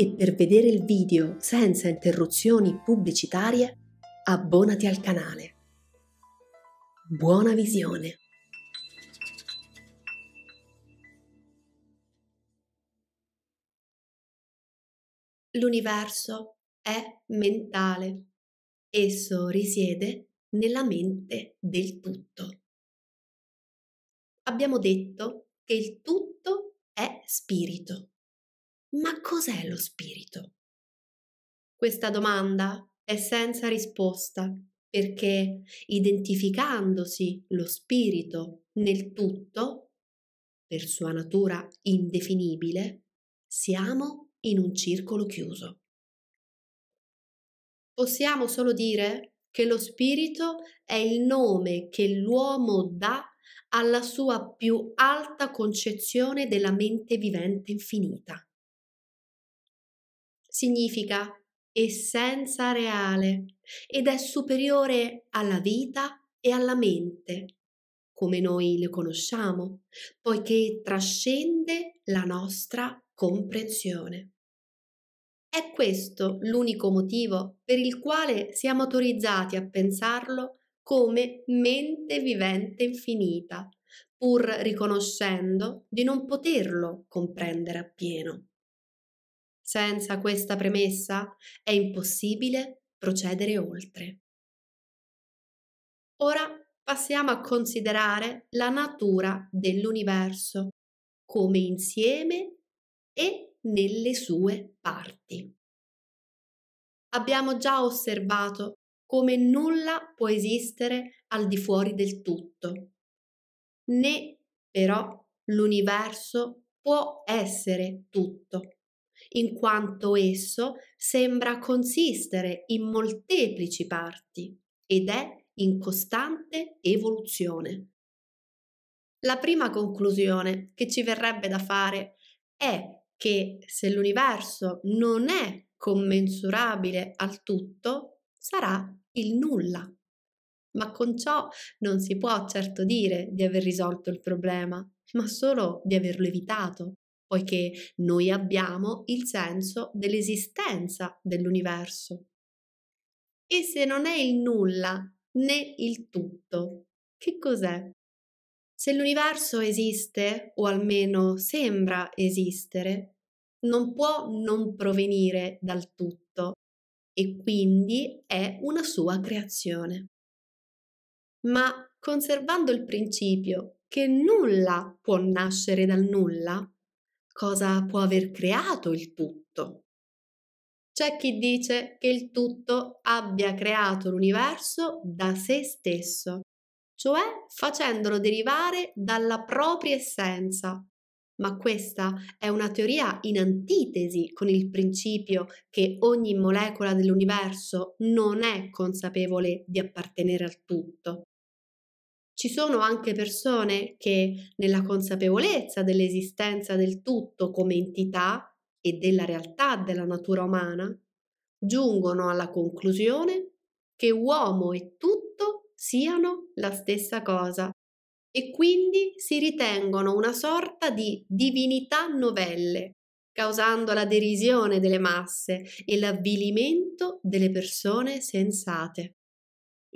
e per vedere il video senza interruzioni pubblicitarie, abbonati al canale. Buona visione! L'universo è mentale. Esso risiede nella mente del tutto. Abbiamo detto che il tutto è spirito. Ma cos'è lo spirito? Questa domanda è senza risposta perché identificandosi lo spirito nel tutto, per sua natura indefinibile, siamo in un circolo chiuso. Possiamo solo dire che lo spirito è il nome che l'uomo dà alla sua più alta concezione della mente vivente infinita significa essenza reale ed è superiore alla vita e alla mente, come noi le conosciamo, poiché trascende la nostra comprensione. È questo l'unico motivo per il quale siamo autorizzati a pensarlo come mente vivente infinita, pur riconoscendo di non poterlo comprendere appieno. Senza questa premessa è impossibile procedere oltre. Ora passiamo a considerare la natura dell'universo come insieme e nelle sue parti. Abbiamo già osservato come nulla può esistere al di fuori del tutto, né però l'universo può essere tutto in quanto esso sembra consistere in molteplici parti ed è in costante evoluzione. La prima conclusione che ci verrebbe da fare è che se l'universo non è commensurabile al tutto, sarà il nulla. Ma con ciò non si può certo dire di aver risolto il problema, ma solo di averlo evitato poiché noi abbiamo il senso dell'esistenza dell'universo. E se non è il nulla né il tutto, che cos'è? Se l'universo esiste, o almeno sembra esistere, non può non provenire dal tutto e quindi è una sua creazione. Ma conservando il principio che nulla può nascere dal nulla, cosa può aver creato il tutto. C'è chi dice che il tutto abbia creato l'universo da se stesso, cioè facendolo derivare dalla propria essenza. Ma questa è una teoria in antitesi con il principio che ogni molecola dell'universo non è consapevole di appartenere al tutto, ci sono anche persone che nella consapevolezza dell'esistenza del tutto come entità e della realtà della natura umana, giungono alla conclusione che uomo e tutto siano la stessa cosa e quindi si ritengono una sorta di divinità novelle, causando la derisione delle masse e l'avvilimento delle persone sensate.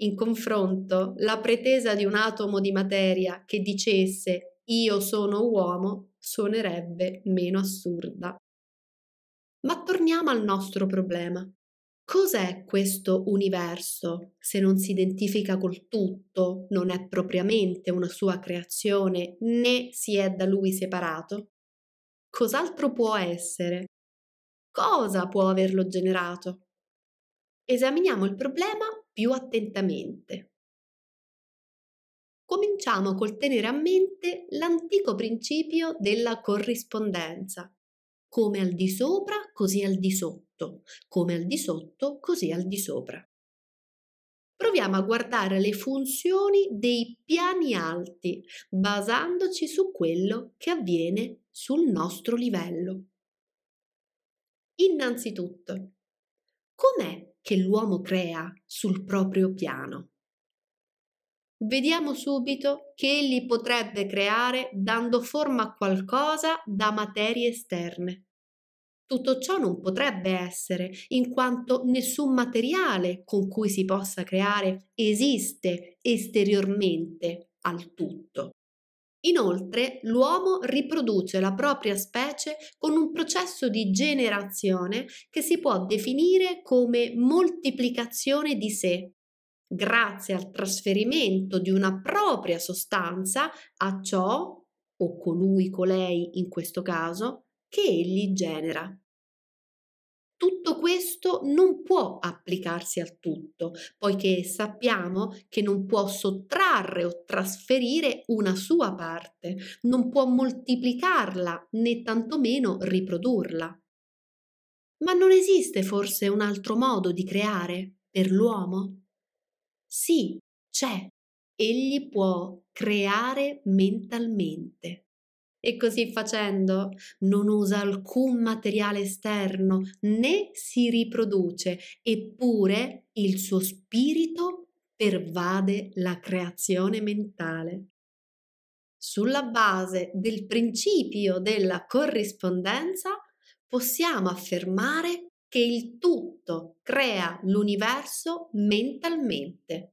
In confronto, la pretesa di un atomo di materia che dicesse io sono uomo suonerebbe meno assurda. Ma torniamo al nostro problema. Cos'è questo universo se non si identifica col tutto, non è propriamente una sua creazione né si è da lui separato? Cos'altro può essere? Cosa può averlo generato? Esaminiamo il problema più attentamente. Cominciamo col tenere a mente l'antico principio della corrispondenza. Come al di sopra, così al di sotto, come al di sotto, così al di sopra. Proviamo a guardare le funzioni dei piani alti, basandoci su quello che avviene sul nostro livello. Innanzitutto, com'è che l'uomo crea sul proprio piano. Vediamo subito che egli potrebbe creare dando forma a qualcosa da materie esterne. Tutto ciò non potrebbe essere, in quanto nessun materiale con cui si possa creare esiste esteriormente al tutto. Inoltre, l'uomo riproduce la propria specie con un processo di generazione che si può definire come moltiplicazione di sé, grazie al trasferimento di una propria sostanza a ciò, o colui colei in questo caso, che egli genera tutto questo non può applicarsi al tutto, poiché sappiamo che non può sottrarre o trasferire una sua parte, non può moltiplicarla né tantomeno riprodurla. Ma non esiste forse un altro modo di creare per l'uomo? Sì, c'è. Egli può creare mentalmente e così facendo non usa alcun materiale esterno né si riproduce, eppure il suo spirito pervade la creazione mentale. Sulla base del principio della corrispondenza possiamo affermare che il tutto crea l'universo mentalmente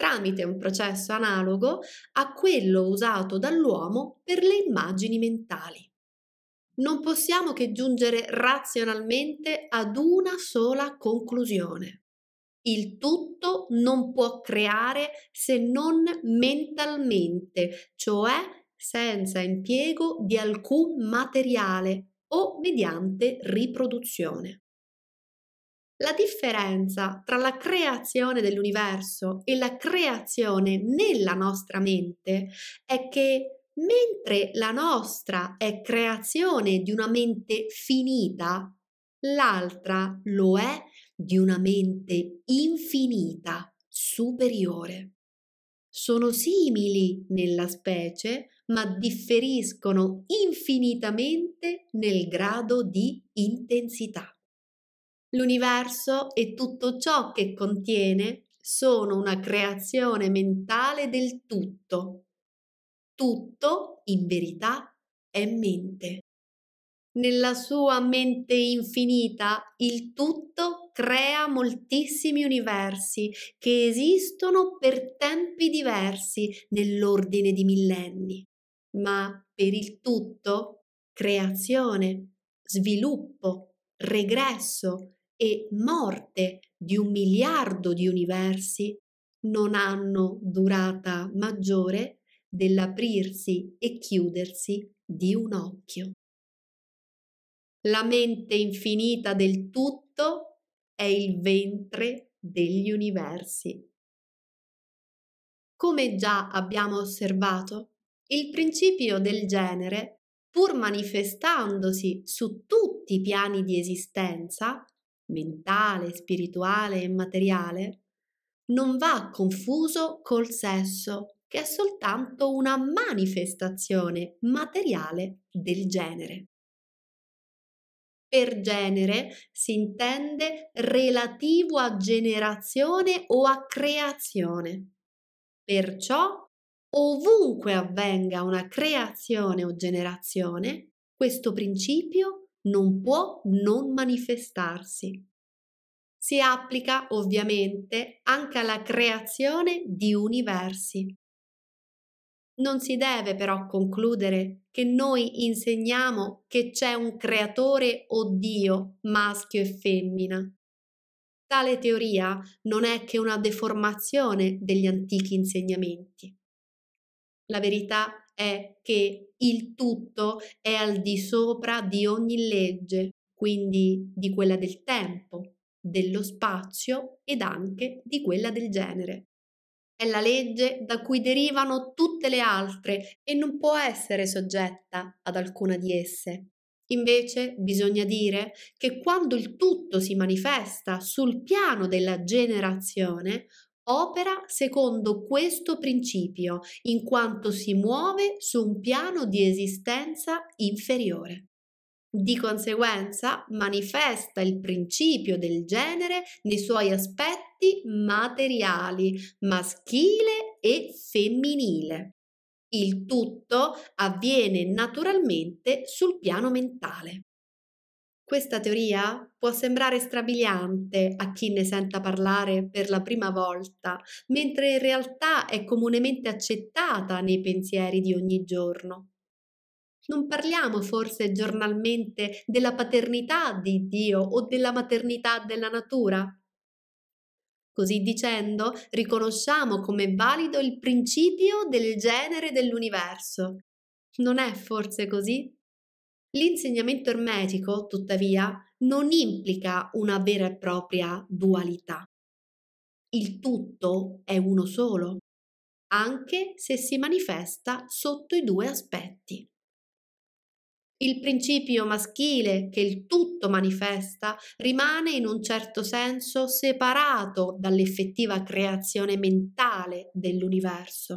tramite un processo analogo a quello usato dall'uomo per le immagini mentali. Non possiamo che giungere razionalmente ad una sola conclusione. Il tutto non può creare se non mentalmente, cioè senza impiego di alcun materiale o mediante riproduzione. La differenza tra la creazione dell'universo e la creazione nella nostra mente è che mentre la nostra è creazione di una mente finita, l'altra lo è di una mente infinita, superiore. Sono simili nella specie, ma differiscono infinitamente nel grado di intensità. L'universo e tutto ciò che contiene sono una creazione mentale del tutto. Tutto, in verità, è mente. Nella sua mente infinita il tutto crea moltissimi universi che esistono per tempi diversi nell'ordine di millenni, ma per il tutto creazione, sviluppo, regresso, e morte di un miliardo di universi non hanno durata maggiore dell'aprirsi e chiudersi di un occhio. La mente infinita del tutto è il ventre degli universi. Come già abbiamo osservato, il principio del genere, pur manifestandosi su tutti i piani di esistenza, mentale, spirituale e materiale, non va confuso col sesso, che è soltanto una manifestazione materiale del genere. Per genere si intende relativo a generazione o a creazione. Perciò, ovunque avvenga una creazione o generazione, questo principio non può non manifestarsi. Si applica ovviamente anche alla creazione di universi. Non si deve però concludere che noi insegniamo che c'è un creatore o Dio, maschio e femmina. Tale teoria non è che una deformazione degli antichi insegnamenti. La verità è che il tutto è al di sopra di ogni legge, quindi di quella del tempo, dello spazio ed anche di quella del genere. È la legge da cui derivano tutte le altre e non può essere soggetta ad alcuna di esse. Invece bisogna dire che quando il tutto si manifesta sul piano della generazione, opera secondo questo principio, in quanto si muove su un piano di esistenza inferiore. Di conseguenza manifesta il principio del genere nei suoi aspetti materiali, maschile e femminile. Il tutto avviene naturalmente sul piano mentale. Questa teoria può sembrare strabiliante a chi ne senta parlare per la prima volta, mentre in realtà è comunemente accettata nei pensieri di ogni giorno. Non parliamo forse giornalmente della paternità di Dio o della maternità della natura? Così dicendo, riconosciamo come valido il principio del genere dell'universo. Non è forse così? L'insegnamento ermetico, tuttavia, non implica una vera e propria dualità. Il tutto è uno solo, anche se si manifesta sotto i due aspetti. Il principio maschile che il tutto manifesta rimane in un certo senso separato dall'effettiva creazione mentale dell'universo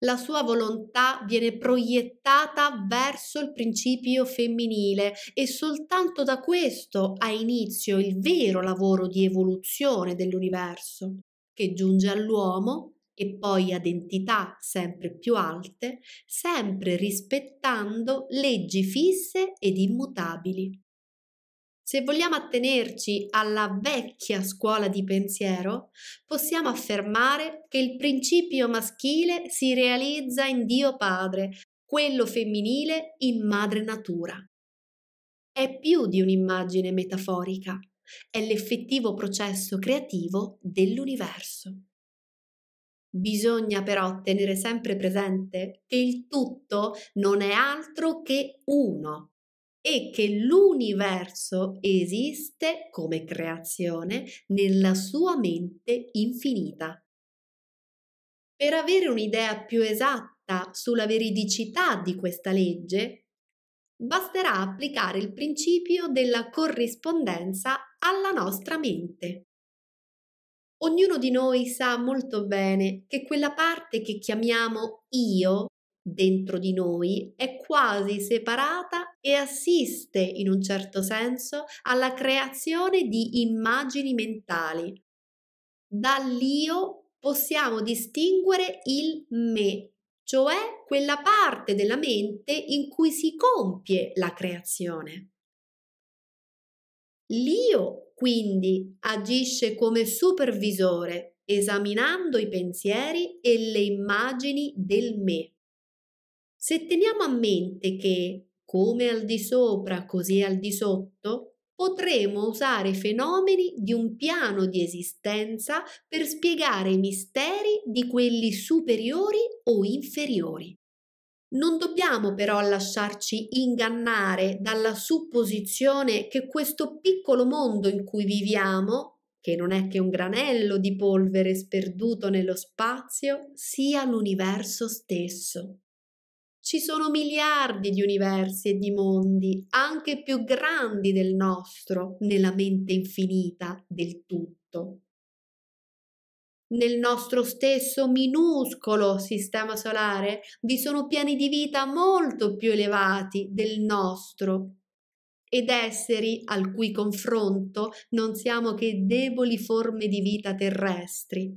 la sua volontà viene proiettata verso il principio femminile e soltanto da questo ha inizio il vero lavoro di evoluzione dell'universo, che giunge all'uomo e poi ad entità sempre più alte, sempre rispettando leggi fisse ed immutabili. Se vogliamo attenerci alla vecchia scuola di pensiero, possiamo affermare che il principio maschile si realizza in Dio Padre, quello femminile in Madre Natura. È più di un'immagine metaforica, è l'effettivo processo creativo dell'universo. Bisogna però tenere sempre presente che il tutto non è altro che uno e che l'universo esiste come creazione nella sua mente infinita. Per avere un'idea più esatta sulla veridicità di questa legge, basterà applicare il principio della corrispondenza alla nostra mente. Ognuno di noi sa molto bene che quella parte che chiamiamo io dentro di noi è quasi separata e assiste in un certo senso alla creazione di immagini mentali. Dall'io possiamo distinguere il me, cioè quella parte della mente in cui si compie la creazione. L'io quindi agisce come supervisore, esaminando i pensieri e le immagini del me se teniamo a mente che come al di sopra, così al di sotto, potremo usare fenomeni di un piano di esistenza per spiegare i misteri di quelli superiori o inferiori. Non dobbiamo però lasciarci ingannare dalla supposizione che questo piccolo mondo in cui viviamo, che non è che un granello di polvere sperduto nello spazio, sia l'universo stesso. Ci sono miliardi di universi e di mondi, anche più grandi del nostro, nella mente infinita del tutto. Nel nostro stesso minuscolo sistema solare vi sono piani di vita molto più elevati del nostro ed esseri al cui confronto non siamo che deboli forme di vita terrestri.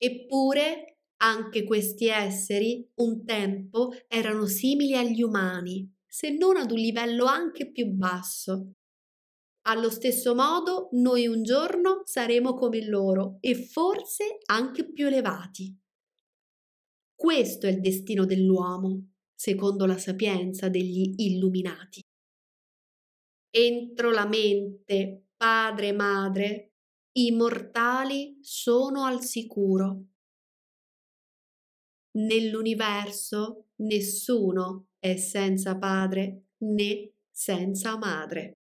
Eppure anche questi esseri, un tempo, erano simili agli umani, se non ad un livello anche più basso. Allo stesso modo, noi un giorno saremo come loro e forse anche più elevati. Questo è il destino dell'uomo, secondo la sapienza degli illuminati. Entro la mente, padre e madre, i mortali sono al sicuro. Nell'universo nessuno è senza padre né senza madre.